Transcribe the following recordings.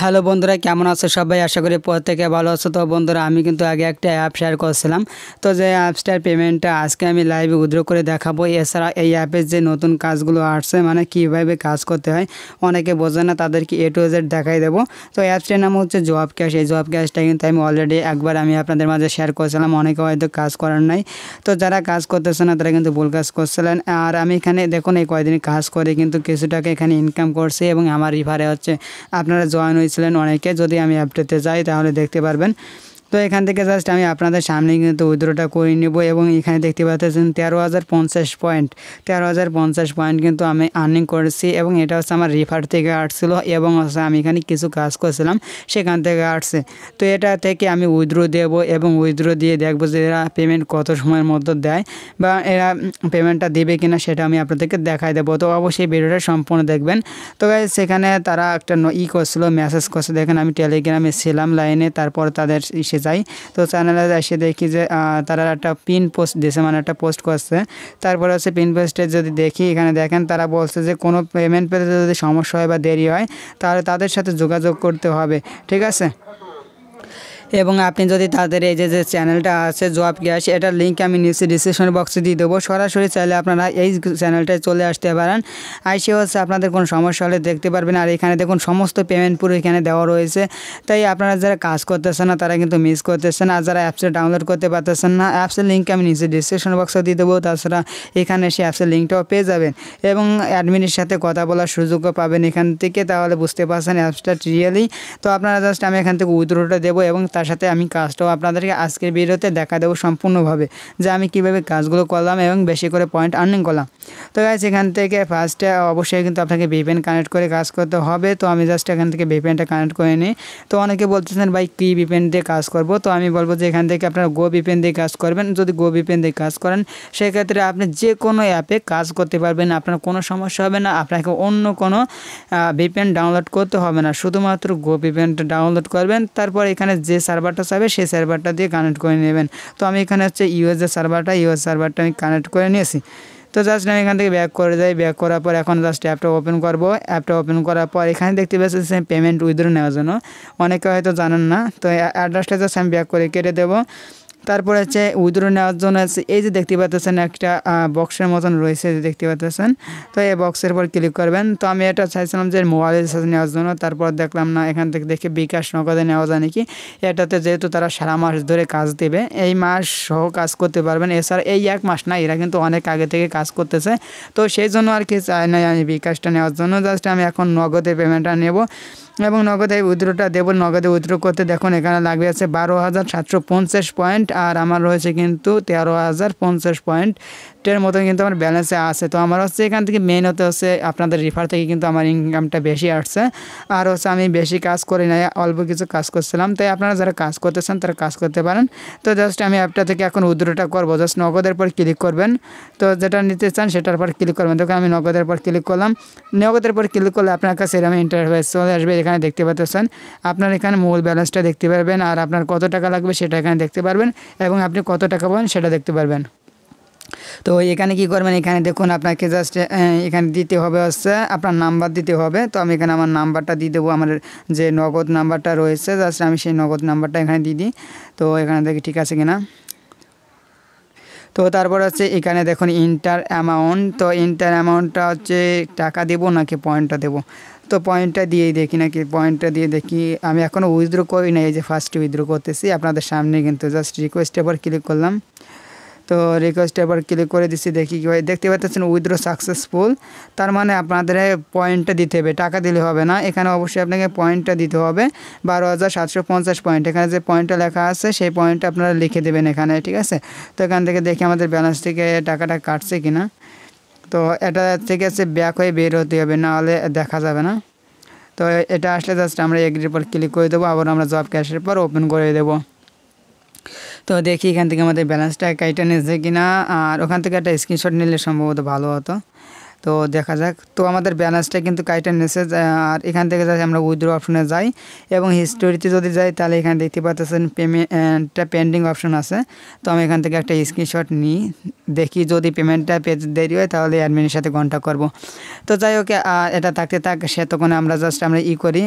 hello বন্ধুরা কেমন আছো সবাই আশা করি প্রত্যেকে ভালো আছো তো বন্ধুরা আমি কিন্তু আগে একটা অ্যাপ শেয়ার করছিলাম তো যে অ্যাপসটার পেমেন্টটা আজকে আমি লাইভে উদ্রো করে দেখাবো এছাড়া এই অ্যাপের যে নতুন কাজগুলো আসছে মানে কীভাবে কাজ করতে হয় অনেকে বোঝে না তাদেরকে এ টু জেড দেখাই দেবো তো অ্যাপসটার নাম হচ্ছে জব ক্যাশ এই জব ক্যাশটা কিন্তু আমি অলরেডি একবার আমি আপনাদের মাঝে শেয়ার করছিলাম অনেকে হয়তো কাজ করার নাই তো যারা কাজ করতেছে না তারা কিন্তু ভুল কাজ করছিলেন আর আমি এখানে দেখুন এই কয়দিন কাজ করে কিন্তু কিছু টাকা এখানে ইনকাম করছি এবং আমার রিফারে হচ্ছে আপনারা জয়েন হয়েছে দিয়েছিলেন অনেকে যদি আমি অ্যাপটিতে যাই তাহলে দেখতে পারবেন তো এখান থেকে জাস্ট আমি আপনাদের সামনে কিন্তু উইদ্রোটা করে নেব এবং এখানে দেখতে পাচ্ছেন তেরো হাজার পঞ্চাশ পয়েন্ট তেরো হাজার পঞ্চাশ পয়েন্ট কিন্তু আমি আর্নিং করেছি এবং এটা হচ্ছে আমার রিফার থেকে আসছিলো এবং হচ্ছে আমি এখানে কিছু কাজ করছিলাম সেখান থেকে আসছে তো এটা থেকে আমি উইথড্রো দেবো এবং উইথড্রো দিয়ে দেখবো যে এরা পেমেন্ট কত সময়ের মধ্যে দেয় বা এরা পেমেন্টটা দেবে কিনা সেটা আমি আপনাদেরকে দেখাই দেবো তো অবশ্যই ভিডিওটা সম্পূর্ণ দেখবেন তো সেখানে তারা একটা ই করছিলো মেসেজ করছে দেখেন আমি টেলিগ্রামে ছিলাম লাইনে তারপর তাদের সে যাই তো চ্যানেলে এসে দেখি যে তারা একটা পিন পোস্ট দিয়েছে মানে একটা পোস্ট করছে তারপরে হচ্ছে পিন পোস্টে যদি দেখি এখানে দেখেন তারা বলছে যে কোনো পেমেন্ট পেতে যদি সমস্যা হয় বা দেরি হয় তাহলে তাদের সাথে যোগাযোগ করতে হবে ঠিক আছে এবং আপনি যদি তাদের এই যে যে চ্যানেলটা আছে জব গ্যাস এটার লিঙ্ক আমি নিচে ডিসক্রিপশন বক্সে দিয়ে দেবো সরাসরি চাইলে আপনারা এই চ্যানেলটায় চলে আসতে পারেন আইসি হচ্ছে আপনাদের কোনো সমস্যা হলে দেখতে পারবেন আর এখানে দেখুন সমস্ত পেমেন্ট পুরো এখানে দেওয়া রয়েছে তাই আপনারা যারা কাজ করতেছেন না তারা কিন্তু মিস করতেছেন আর যারা অ্যাপসে ডাউনলোড করতে পারতেছেন না অ্যাপসের লিঙ্ক আমি নিচে ডিসক্রিপশন বক্সে দিয়ে দেবো তাছাড়া এখানে সে অ্যাপসের লিঙ্কটাও পেয়ে যাবেন এবং অ্যাডমিনের সাথে কথা বলার সুযোগও পাবেন এখান থেকে তাহলে বুঝতে পারছেন অ্যাপসটা রিয়েলি তো আপনারা জাস্ট আমি এখান থেকে উইথড্রোটা দেবো এবং তার তার সাথে আমি কাজটাও আপনাদেরকে আজকের ভিডিওতে দেখা দেবো সম্পূর্ণভাবে যে আমি কিভাবে কাজগুলো করলাম এবং বেশি করে পয়েন্ট আর্নিং করলাম তো গাইজ এখান থেকে ফার্স্টে অবশ্যই কিন্তু আপনাকে ভিপেন কানেক্ট করে কাজ করতে হবে তো আমি জাস্ট এখান থেকে ভিপেনটা কানেক্ট করে নিই তো অনেকে বলতেছেন ভাই কী ভিপেন দিয়ে কাজ করব তো আমি বলবো যে এখান থেকে আপনারা গো ভিপেন দিয়ে কাজ করবেন যদি গো ভিপেন দিয়ে কাজ করেন সেক্ষেত্রে আপনি যে কোনো অ্যাপে কাজ করতে পারবেন আপনার কোনো সমস্যা হবে না আপনাকে অন্য কোনো ভিপেন ডাউনলোড করতে হবে না শুধুমাত্র গো ভিপেনটা ডাউনলোড করবেন তারপর এখানে যে সার্ভারটা চাইবে সেই সার্ভারটা দিয়ে কানেক্ট করে নেবেন তো আমি এখানে হচ্ছে ইউএস যে সার্ভারটা ইউএস সার্ভারটা আমি কানেক্ট করে নিয়েছি তো জাস্ট আমি এখান থেকে ব্যাক করে যাই ব্যাক করার পর এখন জাস্ট অ্যাপটা ওপেন করবো অ্যাপটা ওপেন করার পর এখানে দেখতে পাচ্ছি পেমেন্ট উইথড্র নেওয়ার জন্য অনেকে হয়তো জানেন না তো অ্যাড্রেসটা জাস্ট আমি ব্যাক করে কেটে দেবো তারপর হচ্ছে উইদ্রো নেওয়ার জন্য এই যে দেখতে পাচ্ছেন একটা বক্সের মতন রয়েছে যে দেখতে পাচ্ছেন তো এই বক্সের পর ক্লিক করবেন তো আমি এটা চাইছিলাম যে মোবাইল রিচার্জ নেওয়ার জন্য তারপর দেখলাম না এখান থেকে দেখে বিকাশ নগদে নেওয়া যায় নাকি এটাতে যেহেতু তারা সারা মাস ধরে কাজ দেবে এই মাস সহ কাজ করতে পারবেন এছাড়া এই এক মাস না এরা কিন্তু অনেক আগে থেকে কাজ করতেছে তো সেই জন্য আর কি চাই না আমি বিকাশটা নেওয়ার জন্য জাস্ট আমি এখন নগদে পেমেন্টটা নেব এবং নগদে এই উইথড্রোটা দেবো নগদে উইথড্রো করতে দেখুন এখানে লাগবে আছে বারো হাজার সাতশো পঞ্চাশ পয়েন্ট আর আমার রয়েছে কিন্তু তেরো হাজার পঞ্চাশ পয়েন্ট টের মতন কিন্তু আমার ব্যালেন্সে আছে তো আমার হচ্ছে এখান থেকে মেন হতে হচ্ছে আপনাদের রিফার থেকে কিন্তু আমার ইনকামটা বেশি আসছে আর হচ্ছে আমি বেশি কাজ করি না অল্প কিছু কাজ করছিলাম তাই আপনারা যারা কাজ করতেছেন তারা কাজ করতে পারেন তো জাস্ট আমি অ্যাপটা থেকে এখন উদ্রটা করবো জাস্ট নগদের পর ক্লিক করবেন তো যেটা নিতে চান সেটার পর ক্লিক করবেন তখন আমি নগদের পর ক্লিক করলাম নগদের পর ক্লিক করলে আপনার কাছে এরকম ইন্টারভাইস চলে আসবে এখানে দেখতে পাচ্ছেন আপনার এখানে মূল ব্যালেন্সটা দেখতে পারবেন আর আপনার কত টাকা লাগবে সেটা এখানে দেখতে পারবেন এবং আপনি কত টাকা পাবেন সেটা দেখতে পারবেন তো এখানে কি করবেন এখানে দেখুন আপনাকে জাস্ট এখানে দিতে হবে হচ্ছে আপনার নাম্বার দিতে হবে তো আমি এখানে আমার নাম্বারটা দিয়ে দেবো আমার যে নগদ নাম্বারটা রয়েছে জাস্ট আমি সেই নগদ নাম্বারটা এখানে দিয়ে দিই তো এখানে দেখি ঠিক আছে কিনা তো তারপর হচ্ছে এখানে দেখুন ইন্টার অ্যামাউন্ট তো ইন্টার অ্যামাউন্টটা হচ্ছে টাকা দেবো নাকি পয়েন্টটা দেবো তো পয়েন্টটা দিয়েই দেখি নাকি পয়েন্টটা দিয়ে দেখি আমি এখনও উইথড্র করি না এই যে ফার্স্ট উইথড্র করতেছি আপনাদের সামনে কিন্তু জাস্ট রিকোয়েস্টের পর ক্লিক করলাম তো রিকোয়েস্ট এবার ক্লিক করে দিচ্ছি দেখি কী হয় দেখতে পাচ্ছেন উইথড্র সাকসেসফুল তার মানে আপনাদের পয়েন্টটা দিতে হবে টাকা দিলে হবে না এখানে অবশ্যই আপনাকে পয়েন্টটা দিতে হবে বারো হাজার সাতশো পঞ্চাশ পয়েন্ট এখানে যে পয়েন্টটা লেখা আছে সেই পয়েন্টটা আপনারা লিখে দেবেন এখানে ঠিক আছে তো এখান থেকে দেখি আমাদের ব্যালেন্স থেকে টাকাটা কাটছে কি না তো এটা থেকে আছে ব্যাক হয়ে বের হতে হবে না হলে দেখা যাবে না তো এটা আসলে জাস্ট আমরা এগ্রির পর ক্লিক করে দেবো আবার আমরা জব ক্যাশের পর ওপেন করে দেবো তো দেখি এখান থেকে আমাদের ব্যালেন্সটা কাইটা নিয়েছে কিনা আর ওখান থেকে একটা স্ক্রিনশট নিলে সম্ভবত ভালো হতো তো দেখা যাক তো আমাদের ব্যালেন্সটা কিন্তু কাইটা নিয়েছে আর এখান থেকে যাই আমরা উইথড্র অপশনে যাই এবং হিস্টোরিতে যদি যাই তাহলে এখানে দেখতে পাচ্ছেন পেমেন্টটা পেন্ডিং অপশন আছে তো আমি এখান থেকে একটা স্ক্রিনশট নিই দেখি যদি পেমেন্টটা পেতে দেরি হয় তাহলে অ্যাডমিনের সাথে কন্ট্যাক্ট করব তো যাই হোক এটা থাকতে থাক সে তখন আমরা জাস্ট আমরা ই করি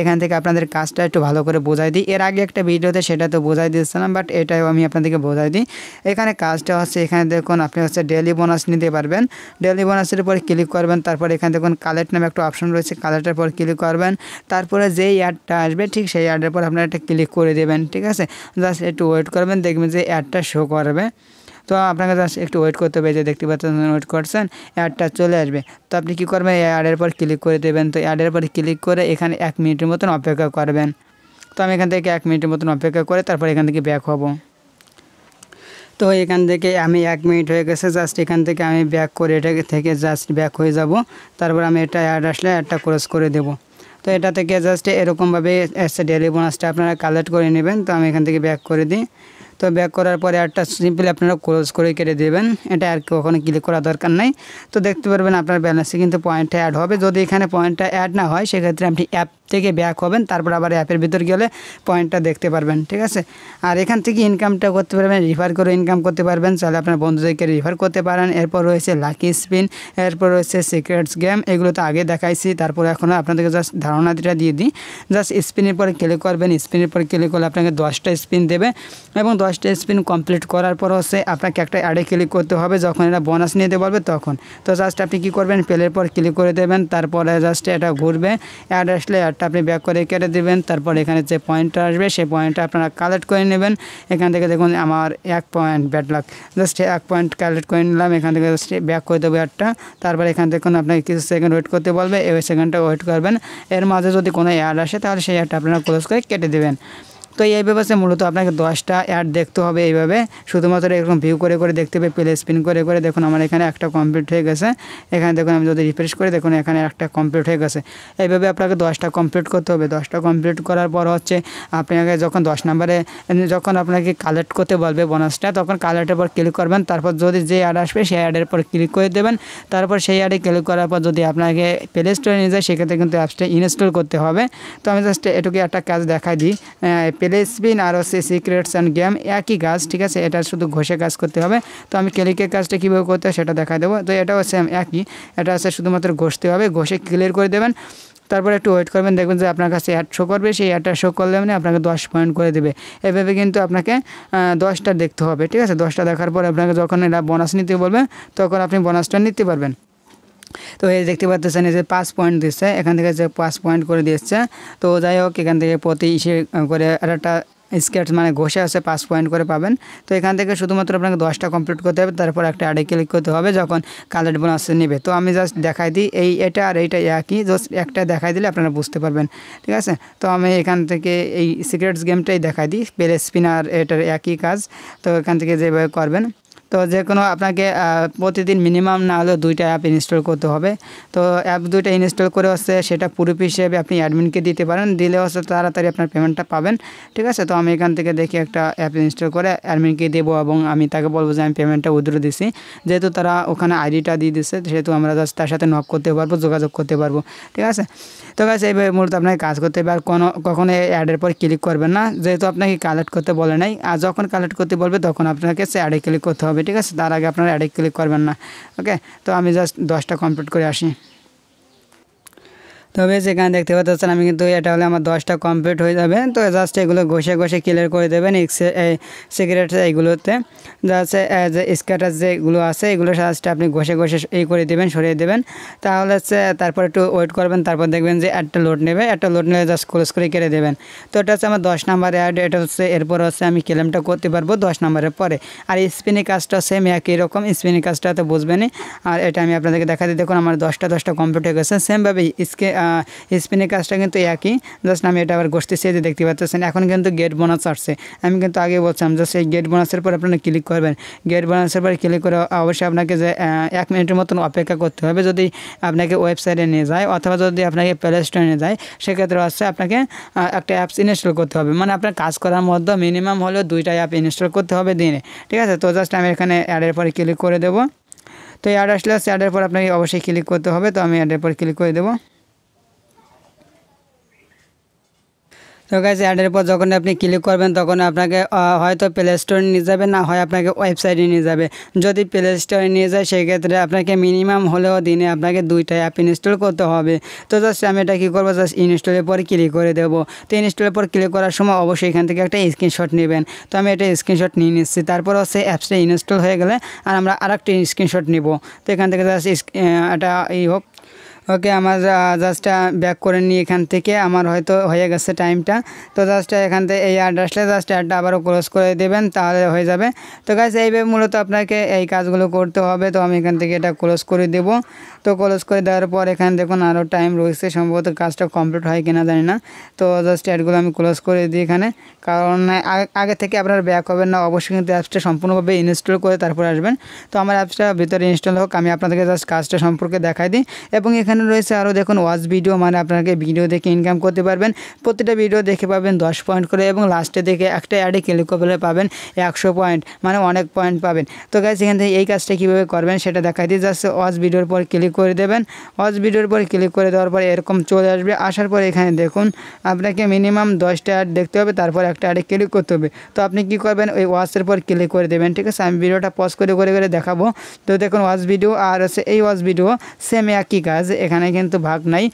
এখান থেকে আপনাদের কাজটা একটু ভালো করে বোঝাই দিই এর আগে একটা ভিডিওতে সেটা তো বোঝাই দিয়েছিলাম বাট এটাও আমি আপনাদেরকে বোঝাই দিই এখানে কাজটা হচ্ছে এখানে দেখুন আপনি হচ্ছে ডেলি বোনাস নিতে পারবেন ডেলি বোনাসের উপর ক্লিক করবেন তারপর এখানে দেখুন কালেক্ট নামে একটা অপশন রয়েছে কালেক্টের পর ক্লিক করবেন তারপরে যেই অ্যাডটা আসবে ঠিক সেই অ্যাডের পর আপনারা একটা ক্লিক করে দেবেন ঠিক আছে জাস্ট একটু ওয়েট করবেন দেখবেন যে অ্যাডটা শো করবে তো আপনাকে জাস্ট একটু ওয়েট করতে হবে যে দেখতে পাচ্ছেন ওয়েট করছেন অ্যাডটা চলে আসবে তো আপনি কী করবেন অ্যাডের পর ক্লিক করে দেবেন তো অ্যাডের পর ক্লিক করে এখানে এক মিনিটের মতন অপেক্ষা করবেন তো আমি এখান থেকে এক মিনিটের মতন অপেক্ষা করে তারপর এখান থেকে ব্যাক হব তো এখান থেকে আমি এক মিনিট হয়ে গেছে জাস্ট এখান থেকে আমি ব্যাক করে এটা থেকে জাস্ট ব্যাক হয়ে যাব তারপর আমি এটা অ্যাড আসলে অ্যাডটা ক্রস করে দেব তো এটা থেকে জাস্ট এরকমভাবে ডেলি বোনাসটা আপনারা কালেক্ট করে নেবেন তো আমি এখান থেকে ব্যাক করে দিই তো ব্যাক করার পরে একটা সিম্পলি আপনারা ক্লোজ করে কেটে দেবেন এটা আর কখনো ক্লিক করা দরকার নাই তো দেখতে পারবেন আপনার ব্যালেন্সে কিন্তু পয়েন্টটা অ্যাড হবে যদি এখানে পয়েন্টটা অ্যাড না হয় সেক্ষেত্রে আপনি অ্যাপ থেকে ব্যাক হবেন তারপর আবার অ্যাপের ভিতর গেলে পয়েন্টটা দেখতে পারবেন ঠিক আছে আর এখান থেকে ইনকামটা করতে পারবেন রিফার করে ইনকাম করতে পারবেন তাহলে আপনার বন্ধুদেরকে রিফার করতে পারেন এরপর রয়েছে লাকি স্পিন এরপর রয়েছে সিক্রেটস গেম এগুলো তো আগে দেখাইছি তারপর এখনও আপনাদেরকে জাস্ট ধারণাটা দিয়ে দিই জাস্ট স্পিনের পরে ক্লিক করবেন স্পিনের পরে ক্লিক করলে আপনাকে দশটা স্পিন দেবে এবং দশ ফার্স্ট স্পিন কমপ্লিট করার পর হচ্ছে আপনাকে একটা অ্যাডে ক্লিক করতে হবে যখন এটা বোনাস নিতে বলবে তখন তো জাস্ট আপনি কি করবেন প্লের পর ক্লিক করে দেবেন তারপরে জাস্ট এটা ঘুরবে অ্যাড আসলে অ্যাডটা আপনি ব্যাক করে কেটে দেবেন তারপর এখানে যে পয়েন্টটা আসবে সেই পয়েন্টটা আপনারা কালেক্ট করে নেবেন এখান থেকে দেখুন আমার এক পয়েন্ট ব্যাট লাক জাস্ট এক পয়েন্ট কালেক্ট করে নিলাম এখান থেকে জাস্ট ব্যাক করে দেবো অ্যাডটা তারপর এখান থেকে আপনাকে কিছু সেকেন্ড ওয়েট করতে বলবে এই সেকেন্ডটা ওয়েট করবেন এর মাঝে যদি কোনো অ্যাড আসে তাহলে সেই অ্যাডটা আপনারা ক্লোজ করে কেটে দেবেন তো এই আছে মূলত আপনাকে দশটা অ্যাড দেখতে হবে এইভাবে শুধুমাত্র এরকম ভিউ করে করে দেখতে হবে প্লে স্পিন করে করে দেখুন আমার এখানে একটা কমপ্লিট হয়ে গেছে এখানে দেখুন আমি যদি রিফ্রেশ করে দেখুন এখানে একটা কমপ্লিট হয়ে গেছে এইভাবে আপনাকে দশটা কমপ্লিট করতে হবে দশটা কমপ্লিট করার পর হচ্ছে আপনাকে যখন দশ নাম্বারে যখন আপনাকে কালেক্ট করতে বলবে বোনাসটা তখন কালেক্টের পর ক্লিক করবেন তারপর যদি যে অ্যাড আসবে সেই অ্যাডের পর ক্লিক করে দেবেন তারপর সেই অ্যাডে ক্লিক করার পর যদি আপনাকে প্লে স্টোরে নিয়ে যায় সেক্ষেত্রে কিন্তু অ্যাপসটা ইনস্টল করতে হবে তো আমি জাস্ট এটুকু একটা কাজ দেখাই দিই প্লে স্পিন আর হচ্ছে সিক্রেটস অ্যান্ড গেম একই কাজ ঠিক আছে এটা শুধু ঘষে কাজ করতে হবে তো আমি ক্লিকের কাজটা কীভাবে করতে হয় সেটা দেখা দেবো তো এটাও সেম একই এটা হচ্ছে শুধুমাত্র ঘষতে হবে ঘষে ক্লিয়ার করে দেবেন তারপরে একটু ওয়েট করবেন দেখবেন যে আপনার কাছে অ্যাড শো করবে সেই অ্যাডটা শো করলে মানে আপনাকে দশ পয়েন্ট করে দেবে এভাবে কিন্তু আপনাকে দশটা দেখতে হবে ঠিক আছে দশটা দেখার পর আপনাকে যখন এটা বোনাস নিতে বলবে তখন আপনি বোনাসটা নিতে পারবেন তো এই দেখতে পাচ্ছেন এই যে পাঁচ পয়েন্ট দিচ্ছে এখান থেকে যে পাঁচ পয়েন্ট করে দিচ্ছে তো যাই হোক এখান থেকে প্রতি ইসে করে আর একটা স্কেট মানে ঘষে আছে পাঁচ পয়েন্ট করে পাবেন তো এখান থেকে শুধুমাত্র আপনাকে দশটা কমপ্লিট করতে হবে তারপর একটা আড়ে ক্লিক করতে হবে যখন কালেক্ট বোনাস নেবে তো আমি জাস্ট দেখাই দিই এই এটা আর এইটা একই জাস্ট একটা দেখাই দিলে আপনারা বুঝতে পারবেন ঠিক আছে তো আমি এখান থেকে এই সিক্রেটস গেমটাই দেখাই দিই পেলে স্পিনার এটার একই কাজ তো এখান থেকে যেভাবে করবেন তো যে কোনো আপনাকে প্রতিদিন মিনিমাম না হলেও দুইটা অ্যাপ ইনস্টল করতে হবে তো অ্যাপ দুইটা ইনস্টল করে হচ্ছে সেটা প্রুফ হিসেবে আপনি অ্যাডমিনকে দিতে পারেন দিলে হচ্ছে তাড়াতাড়ি আপনার পেমেন্টটা পাবেন ঠিক আছে তো আমি এখান থেকে দেখি একটা অ্যাপ ইনস্টল করে অ্যাডমিনকে দেবো এবং আমি তাকে বলবো যে আমি পেমেন্টটা উদ্র দিছি যেহেতু তারা ওখানে আইডিটা দিয়ে দিচ্ছে সেহেতু আমরা জাস্ট তার সাথে নক করতে পারবো যোগাযোগ করতে পারবো ঠিক আছে তো কাছে এইভাবে মূলত আপনাকে কাজ করতে হবে কোনো কখনো অ্যাডের পর ক্লিক করবেন না যেহেতু আপনাকে কালেক্ট করতে বলে নাই আর যখন কালেক্ট করতে বলবে তখন আপনাকে সে অ্যাডে ক্লিক করতে হবে ঠিক আছে তার আগে আপনারা অ্যাডেক্ট ক্লিক করবেন না ওকে তো আমি জাস্ট দশটা কমপ্লিট করে আসি তবে সেখানে দেখতে পাচ্ছেন আমি কিন্তু এটা হলে আমার দশটা কমপ্লিট হয়ে যাবে তো জাস্ট এগুলো ঘষে ঘষে ক্লিয়ার করে দেবেন সিগারেট এইগুলোতে জাস্ট যে স্ক্যাটার যেগুলো আছে এগুলো জাস্ট আপনি ঘষে ঘষে এই করে দেবেন সরিয়ে দেবেন তাহলে হচ্ছে তারপর একটু ওয়েট করবেন তারপর দেখবেন যে একটা লোড নেবে একটা লোড নেবে জাস্ট ক্লোজ করে কেড়ে দেবেন তো এটা হচ্ছে আমার দশ নাম্বার অ্যাড এটা হচ্ছে এরপর হচ্ছে আমি ক্লেমটা করতে পারবো দশ নাম্বারের পরে আর স্পিনিং কাজটা সেম একই রকম স্পিনিং কাজটা তো বুঝবেনই আর এটা আমি আপনাদেরকে দেখাতে দেখুন আমার দশটা দশটা কমপ্লিট হয়ে গেছে সেমভাবেই স্কে স্পিনের কাজটা কিন্তু একই জাস্ট আমি এটা আবার গোষ্ঠী সেজে দেখতে পাচ্ছেন এখন কিন্তু গেট বোনাস আসছে আমি কিন্তু আগে বলছিলাম জাস্ট এই গেট বোনাসের পর আপনারা ক্লিক করবেন গেট বোনাসের পর ক্লিক করে অবশ্যই আপনাকে যে এক মিনিটের মতন অপেক্ষা করতে হবে যদি আপনাকে ওয়েবসাইটে নিয়ে যায় অথবা যদি আপনাকে প্লে স্টোরে নিয়ে যায় সেক্ষেত্রে হচ্ছে আপনাকে একটা অ্যাপস ইনস্টল করতে হবে মানে আপনার কাজ করার মধ্যে মিনিমাম হলেও দুইটা অ্যাপ ইনস্টল করতে হবে দিনে ঠিক আছে তো জাস্ট আমি এখানে অ্যাডের পরে ক্লিক করে দেবো তো অ্যাড আসলে অ্যাডের পর আপনাকে অবশ্যই ক্লিক করতে হবে তো আমি অ্যাডের পর ক্লিক করে দেবো তো গাইজ অ্যাডের পর যখন আপনি ক্লিক করবেন তখন আপনাকে হয়তো প্লে স্টোরে নিয়ে যাবে না হয় আপনাকে ওয়েবসাইটে নিয়ে যাবে যদি প্লে স্টোরে নিয়ে যায় সেক্ষেত্রে আপনাকে মিনিমাম হলেও দিনে আপনাকে দুইটা অ্যাপ ইনস্টল করতে হবে তো জাস্ট আমি এটা কী করবো জাস্ট ইনস্টলের পর ক্লিক করে দেবো তো ইনস্টলের পর ক্লিক করার সময় অবশ্যই এখান থেকে একটা স্ক্রিনশট নেবেন তো আমি এটা স্ক্রিনশট নিয়ে নিচ্ছি তারপর হচ্ছে অ্যাপসটা ইনস্টল হয়ে গেলে আর আমরা আরেকটা স্ক্রিনশট নিব তো এখান থেকে জাস্ট এটা এই হোক ওকে আমার জাস্ট ব্যাক করে নিই এখান থেকে আমার হয়তো হয়ে গেছে টাইমটা তো জাস্ট এখান থেকে এই অ্যাড্রেসটা আসলে জাস্ট অ্যাডটা আবারও ক্লোজ করে দেবেন তাহলে হয়ে যাবে তো গাছ এইভাবে মূলত আপনাকে এই কাজগুলো করতে হবে তো আমি এখান থেকে এটা ক্লোজ করে দেব তো ক্লোজ করে দেওয়ার পর এখানে দেখুন আরও টাইম রয়েছে সম্ভবত কাজটা কমপ্লিট হয় কিনা জানি না তো জাস্ট অ্যাডগুলো আমি ক্লোজ করে দিই এখানে কারণ আগে থেকে আপনার ব্যাক হবেন না অবশ্যই কিন্তু অ্যাপসটা সম্পূর্ণভাবে ইনস্টল করে তারপর আসবেন তো আমার অ্যাপসটা ভিতরে ইনস্টল হোক আমি আপনাদেরকে জাস্ট কাজটা সম্পর্কে দেখাই দিই এবং এখানে এখানে রয়েছে আরও দেখুন ওয়াচ ভিডিও মানে আপনাকে ভিডিও দেখে ইনকাম করতে পারবেন প্রতিটা ভিডিও দেখে পাবেন দশ পয়েন্ট করে এবং লাস্টে দেখে একটা অ্যাডে ক্লিক করলে পাবেন একশো পয়েন্ট মানে অনেক পয়েন্ট পাবেন তো গাইজ এখান থেকে এই কাজটা কীভাবে করবেন সেটা দেখাই দিয়ে যাচ্ছে ওয়াচ ভিডিওর পর ক্লিক করে দেবেন ওয়াচ ভিডিওর পর ক্লিক করে দেওয়ার পর এরকম চলে আসবে আসার পর এখানে দেখুন আপনাকে মিনিমাম দশটা অ্যাড দেখতে হবে তারপর একটা অ্যাডে ক্লিক করতে হবে তো আপনি কি করবেন ওই ওয়াচের পর ক্লিক করে দেবেন ঠিক আছে আমি ভিডিওটা পজ করে করে করে দেখাবো তো দেখুন ওয়াচ ভিডিও আর হচ্ছে এই ওয়াচ ভিডিও সেম একই কাজ এখানে কিন্তু ভাগ নাই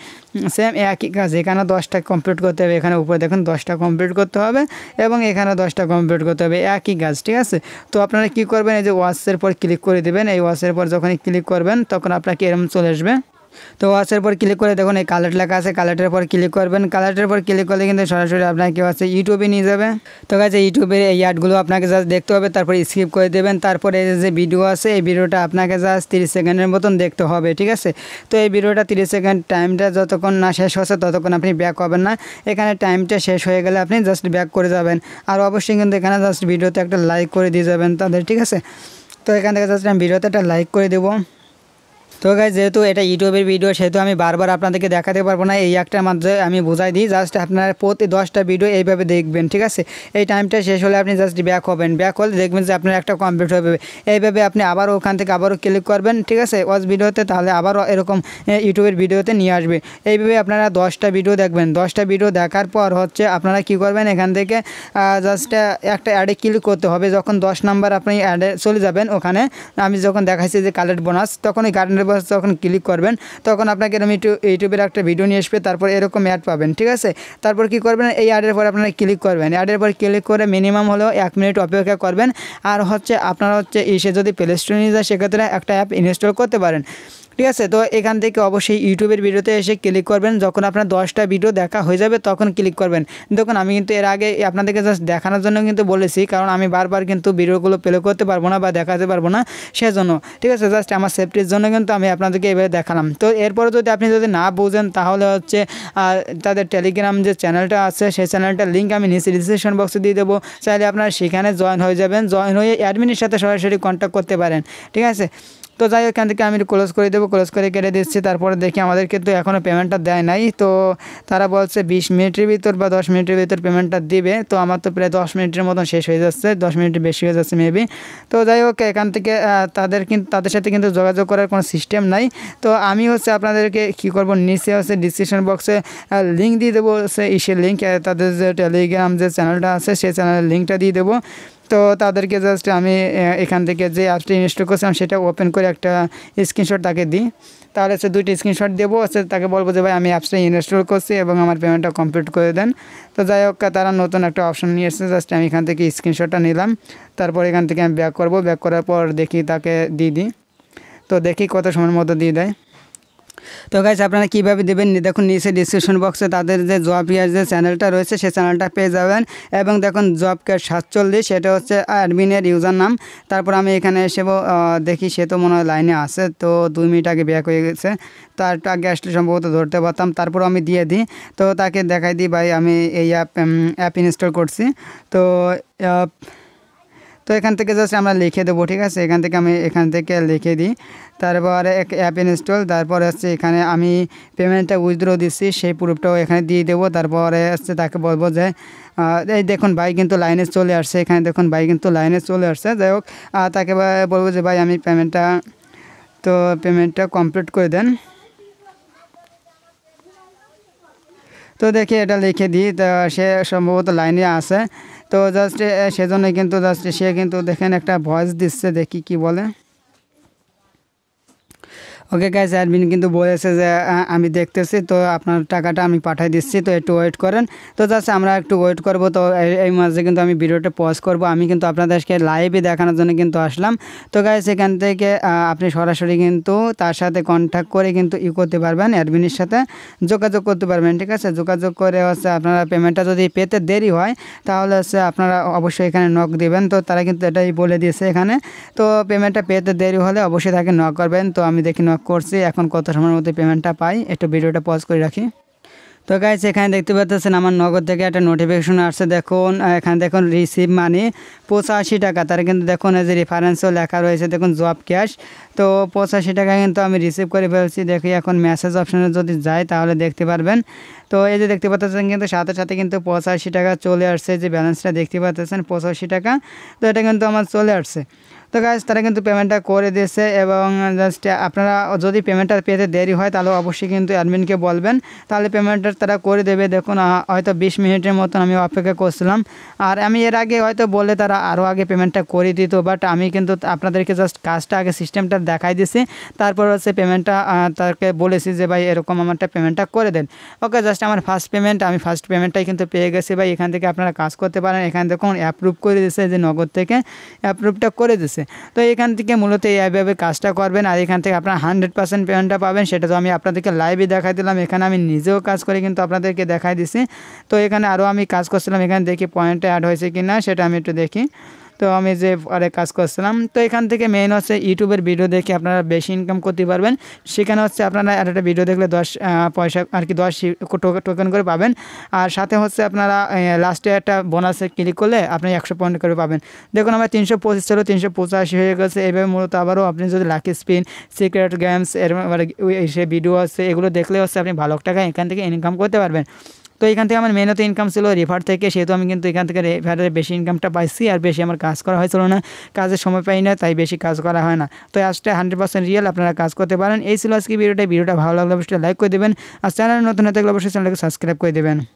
সেম একই কাজ এখানে দশটা কমপ্লিট করতে হবে এখানে উপরে দেখুন দশটা কমপ্লিট করতে হবে এবং এখানে দশটা কমপ্লিট করতে হবে একই কাজ ঠিক আছে তো আপনারা কি করবেন এই যে ওয়াশের পর ক্লিক করে দেবেন এই ওয়াশের পর যখনই ক্লিক করবেন তখন আপনাকে এরম চলে আসবে তো ওয়াচের পর ক্লিক করে দেখুন এই কালার লেখা আছে কালারটার পর ক্লিক করবেন কালারটার পর ক্লিক করলে কিন্তু সরাসরি আপনার কেউ আছে ইউটিউবে নিয়ে যাবে তো কাছে ইউটিউবের এই অ্যাডগুলো আপনাকে জাস্ট দেখতে হবে তারপর স্কিপ করে দেবেন তারপরে যে ভিডিও আছে এই ভিডিওটা আপনাকে জাস্ট তিরিশ সেকেন্ডের মতন দেখতে হবে ঠিক আছে তো এই ভিডিওটা তিরিশ সেকেন্ড টাইমটা যতক্ষণ না শেষ হচ্ছে ততক্ষণ আপনি ব্যাক হবেন না এখানে টাইমটা শেষ হয়ে গেলে আপনি জাস্ট ব্যাক করে যাবেন আর অবশ্যই কিন্তু এখানে জাস্ট ভিডিওতে একটা লাইক করে দিয়ে যাবেন তাদের ঠিক আছে তো এখান থেকে জাস্ট আমি ভিডিওতে একটা লাইক করে দেবো তো গাই যেহেতু এটা ইউটিউবের ভিডিও সেহেতু আমি বারবার আপনাদেরকে দেখাতে পারবো না এই একটার মাধ্যমে আমি বোঝাই দিই জাস্ট আপনারা প্রতি দশটা ভিডিও এইভাবে দেখবেন ঠিক আছে এই টাইমটা শেষ হলে আপনি জাস্ট ব্যাক হবেন ব্যাক হলে দেখবেন যে আপনার একটা কমপ্লিট হবে এইভাবে আপনি আবার ওখান থেকে আবারও ক্লিক করবেন ঠিক আছে ওয়াজ ভিডিওতে তাহলে আবারও এরকম ইউটিউবের ভিডিওতে নিয়ে আসবে এইভাবে আপনারা দশটা ভিডিও দেখবেন দশটা ভিডিও দেখার পর হচ্ছে আপনারা কি করবেন এখান থেকে জাস্ট একটা অ্যাডে ক্লিক করতে হবে যখন দশ নাম্বার আপনি অ্যাডে চলে যাবেন ওখানে আমি যখন দেখাচ্ছি যে কালেক্ট বোনাস তখন ওই বাটনের বক্স যখন ক্লিক করবেন তখন আপনাকে এরকম ইউটিউবের একটা ভিডিও নিয়ে আসবে তারপর এরকম অ্যাড পাবেন ঠিক আছে তারপর কি করবেন এই অ্যাডের পর আপনারা ক্লিক করবেন অ্যাডের পর ক্লিক করে মিনিমাম হলেও এক মিনিট অপেক্ষা করবেন আর হচ্ছে আপনারা হচ্ছে এসে যদি প্লে স্টোরে নিয়ে যায় সেক্ষেত্রে একটা অ্যাপ ইনস্টল করতে পারেন ঠিক আছে তো এখান থেকে অবশ্যই ইউটিউবের ভিডিওতে এসে ক্লিক করবেন যখন আপনার দশটা ভিডিও দেখা হয়ে যাবে তখন ক্লিক করবেন দেখুন আমি কিন্তু এর আগে আপনাদেরকে জাস্ট দেখানোর জন্য কিন্তু বলেছি কারণ আমি বারবার কিন্তু ভিডিওগুলো প্লে করতে পারবো না বা দেখাতে পারবো না সেজন্য ঠিক আছে জাস্ট আমার সেফটির জন্য কিন্তু আমি আপনাদেরকে এবারে দেখালাম তো এরপরে যদি আপনি যদি না বোঝেন তাহলে হচ্ছে তাদের টেলিগ্রাম যে চ্যানেলটা আছে সেই চ্যানেলটার লিঙ্ক আমি নিচে ডিসক্রিপশন বক্সে দিয়ে দেবো চাইলে আপনারা সেখানে জয়েন হয়ে যাবেন জয়েন হয়ে অ্যাডমিনের সাথে সরাসরি কন্ট্যাক্ট করতে পারেন ঠিক আছে তো যাই হোক এখান থেকে আমি ক্লোজ করে দেবো ক্লোজ করে কেটে দিচ্ছি তারপরে দেখি আমাদেরকে তো এখনও পেমেন্টটা দেয় নাই তো তারা বলছে বিশ মিনিটের ভিতর বা দশ মিনিটের ভিতর পেমেন্টটা দিবে তো আমার তো প্রায় দশ মিনিটের মতন শেষ হয়ে যাচ্ছে দশ মিনিটের বেশি হয়ে যাচ্ছে মেবি তো যাই হোক এখান থেকে তাদের কিন্তু তাদের সাথে কিন্তু যোগাযোগ করার কোনো সিস্টেম নাই তো আমি হচ্ছে আপনাদেরকে কি করব নিচে হচ্ছে ডিসক্রিপশন বক্সে লিঙ্ক দিয়ে দেবো সে ইসের লিঙ্ক তাদের যে টেলিগ্রাম যে চ্যানেলটা আছে সেই চ্যানেলের লিঙ্কটা দিয়ে দেবো তো তাদেরকে জাস্ট আমি এখান থেকে যে অ্যাপসটি ইনস্টল করছিলাম সেটা ওপেন করে একটা স্ক্রিনশট তাকে দিই তাহলে সে দুইটি স্ক্রিনশট দেবো হচ্ছে তাকে বলবো যে ভাই আমি অ্যাপসটা ইনস্টল করছি এবং আমার পেমেন্টটা কমপ্লিট করে দেন তো যাই হোক তারা নতুন একটা অপশন নিয়ে এসেছে জাস্ট আমি এখান থেকে স্ক্রিনশটটা নিলাম তারপর এখান থেকে আমি ব্যাক করবো ব্যাক করার পর দেখি তাকে দিয়ে দিই তো দেখি কত সময়ের মতো দিয়ে দেয় তো গাইজ আপনারা কীভাবে দেবেন দেখুন নিচে ডিসক্রিপশন বক্সে তাদের যে জব ইয়ার যে চ্যানেলটা রয়েছে সেই চ্যানেলটা পেয়ে যাবেন এবং দেখুন জব কেয়ার সাতচল্লিশ সেটা হচ্ছে অ্যাডমিনের ইউজার নাম তারপর আমি এখানে এসে দেখি সে তো মনে হয় লাইনে আছে তো দুই মিনিট আগে ব্যাক হয়ে গেছে তার আগে আসলে সম্ভবত ধরতে পারতাম তারপর আমি দিয়ে দিই তো তাকে দেখাই দিই ভাই আমি এই অ্যাপ অ্যাপ ইনস্টল করছি তো তো এখান থেকে জাস্ট আমরা লিখে দেবো ঠিক আছে এখান থেকে আমি এখান থেকে লিখে দিই তারপর এক অ্যাপ ইনস্টল তারপরে হচ্ছে এখানে আমি পেমেন্টটা উইথড্র দিচ্ছি সেই প্রুফটাও এখানে দিয়ে দেবো তারপরে হচ্ছে তাকে বলবো যে এই দেখুন ভাই কিন্তু লাইনে চলে আসছে এখানে দেখুন ভাই কিন্তু লাইনে চলে আসছে যাই হোক তাকে বলবো যে ভাই আমি পেমেন্টটা তো পেমেন্টটা কমপ্লিট করে দেন তো দেখি এটা লিখে দিই তো সে সম্ভবত লাইনে আছে তো জাস্ট এই সময়ে কিন্তু জাস্ট এও কিন্তু দেখেন একটা ভয়েস দিতে দেখি কি বলে ওকে গাইজ অ্যাডমিন কিন্তু বলেছে যে আমি দেখতেছি তো আপনার টাকাটা আমি পাঠিয়ে দিচ্ছি তো একটু ওয়েট করেন তো জাস্ট আমরা একটু ওয়েট করব তো এই মাঝে কিন্তু আমি ভিডিওটা পজ করব আমি কিন্তু আপনাদেরকে লাইভে দেখানোর জন্য কিন্তু আসলাম তো গাইজ এখান থেকে আপনি সরাসরি কিন্তু তার সাথে কন্ট্যাক্ট করে কিন্তু ই করতে পারবেন অ্যাডমিনের সাথে যোগাযোগ করতে পারবেন ঠিক আছে যোগাযোগ করে হচ্ছে আপনারা পেমেন্টটা যদি পেতে দেরি হয় তাহলে হচ্ছে আপনারা অবশ্যই এখানে নক দেবেন তো তারা কিন্তু এটাই বলে দিয়েছে এখানে তো পেমেন্টটা পেতে দেরি হলে অবশ্যই তাকে নক করবেন তো আমি দেখি নক করছি এখন কত সময়ের মধ্যে পেমেন্টটা পাই একটু ভিডিওটা পজ করে রাখি তো গাইজ এখানে দেখতে পাচ্ছেন আমার নগদ থেকে একটা নোটিফিকেশন আসছে দেখুন এখানে দেখুন রিসিভ মানি পঁচাশি টাকা তার কিন্তু দেখুন এই যে রেফারেন্সও লেখা রয়েছে দেখুন জব ক্যাশ তো পঁচাশি টাকা কিন্তু আমি রিসিভ করে ফেলছি দেখি এখন মেসেজ অপশানে যদি যাই তাহলে দেখতে পারবেন তো এই যে দেখতে পাচ্ছেন কিন্তু সাথে সাথে কিন্তু পঁচাশি টাকা চলে আসছে যে ব্যালেন্সটা দেখতে পাচ্ছেন পঁচাশি টাকা তো এটা কিন্তু আমার চলে আসছে তো গাছ তারা কিন্তু পেমেন্টটা করে দিয়েছে এবং জাস্ট আপনারা যদি পেমেন্টটা পেতে দেরি হয় তাহলে অবশ্যই কিন্তু অ্যাডমিনকে বলবেন তাহলে পেমেন্টটা তারা করে দেবে দেখুন হয়তো বিশ মিনিটের মতন আমি অপেক্ষা করছিলাম আর আমি এর আগে হয়তো বলে তারা আরও আগে পেমেন্টটা করে দিত বাট আমি কিন্তু আপনাদেরকে জাস্ট কাজটা আগে সিস্টেমটা দেখাই দিছি তারপর হচ্ছে পেমেন্টটা তাকে বলেছি যে ভাই এরকম আমারটা পেমেন্টটা করে দেন ওকে জাস্ট আমার ফার্স্ট পেমেন্ট আমি ফার্স্ট পেমেন্টটাই কিন্তু পেয়ে গেছি ভাই এখান থেকে আপনারা কাজ করতে পারেন এখান থেকে অ্যাপ্রুভ করে দিছে যে নগদ থেকে অ্যাপ্রুভটা করে দিছে তো এখান থেকে মূলত এইভাবে কাজটা করবেন আর এখান থেকে আপনারা হান্ড্রেড পার্সেন্ট পেমেন্টটা পাবেন সেটা তো আমি আপনাদেরকে লাইভে দেখাই দিলাম এখানে আমি নিজেও কাজ করে কিন্তু আপনাদেরকে দেখাই দিছি তো এখানে আরও আমি কাজ করছিলাম এখানে দেখি পয়েন্টটা অ্যাড হয়েছে কি না সেটা আমি একটু দেখি তো আমি যে আরে কাজ করছিলাম তো এখান থেকে মেইন হচ্ছে ইউটিউবের ভিডিও দেখে আপনারা বেশি ইনকাম করতে পারবেন সেখানে হচ্ছে আপনারা একটা ভিডিও দেখলে দশ পয়সা আর কি দশ টোকেন করে পাবেন আর সাথে হচ্ছে আপনারা লাস্টে একটা বোনাসে ক্লিক করলে আপনি একশো পয়েন্ট করে পাবেন দেখুন আমার তিনশো পঁচিশ ছিল তিনশো পঁচাশি হয়ে গেছে এইভাবে মূলত আবারও আপনি যদি লাকি স্পিন সিক্রেট গেমস এর সে ভিডিও আছে এগুলো দেখলে হচ্ছে আপনি ভালো টাকা এখান থেকে ইনকাম করতে পারবেন তো এখান থেকে আমার মেহনত ইনকাম ছিল রেফার থেকে সেহেতু আমি কিন্তু এখান থেকে রেফারের বেশি ইনকামটা পাইছি আর বেশি আমার কাজ করা হয়েছিল না কাজের সময় পাই না তাই বেশি কাজ করা হয় না তো আজটা হান্ড্রেড পার্সেন্ট রিয়েল আপনারা কাজ করতে পারেন এই ছিল আজকে ভিডিওটা ভিডিওটা ভালো লাগলে অবশ্যই লাইক করে দেবেন আর চ্যানেল নতুন হতে থাকলে অবশ্যই চ্যানেলকে সাবস্ক্রাইব করে দেবেন